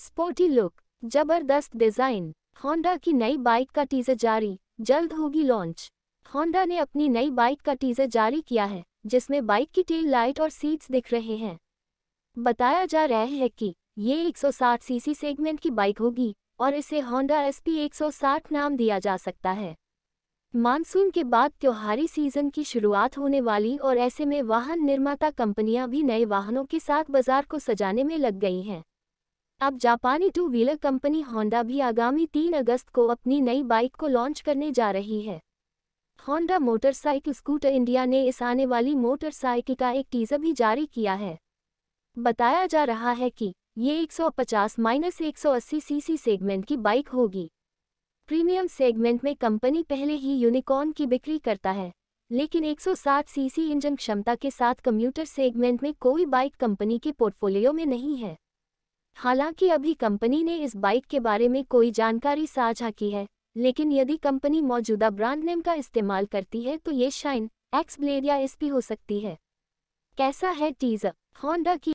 sporty look जबरदस्त design Honda की नई बाइक का टीजर जारी जल्द होगी लॉन्च होंडा ने अपनी नई बाइक का टीजर जारी किया है जिसमें बाइक की टेल लाइट और सीट्स दिख रहे हैं बताया जा रहा है कि ये 160 सीसी सेगमेंट की बाइक होगी और इसे होंडा एस पी 160 नाम दिया जा सकता है मानसून के बाद त्योहारी सीजन की शुरुआत होने वाली और ऐसे में वाहन निर्माता कंपनियां भी नए वाहनों के साथ बाजार को सजाने में लग गई हैं अब जापानी टू व्हीलर कंपनी होंडा भी आगामी 3 अगस्त को अपनी नई बाइक को लॉन्च करने जा रही है होंडा मोटरसाइकिल स्कूटर इंडिया ने इस आने वाली मोटरसाइकिल का एक टीजर भी जारी किया है बताया जा रहा है कि ये 150 माइनस 180 सीसी सेगमेंट की बाइक होगी प्रीमियम सेगमेंट में कंपनी पहले ही यूनिकॉर्न की बिक्री करता है लेकिन 160 सीसी इंजन क्षमता के साथ कम्यूटर सेगमेंट में कोई बाइक कंपनी के पोर्टफोलियो में नहीं है हालांकि अभी कंपनी ने इस बाइक के बारे में कोई जानकारी साझा की है लेकिन यदि कंपनी मौजूदा ब्रांड नेम का इस्तेमाल करती है तो ये शाइन एक्स ब्लेड या एसपी हो सकती है कैसा है टीजर होंडा की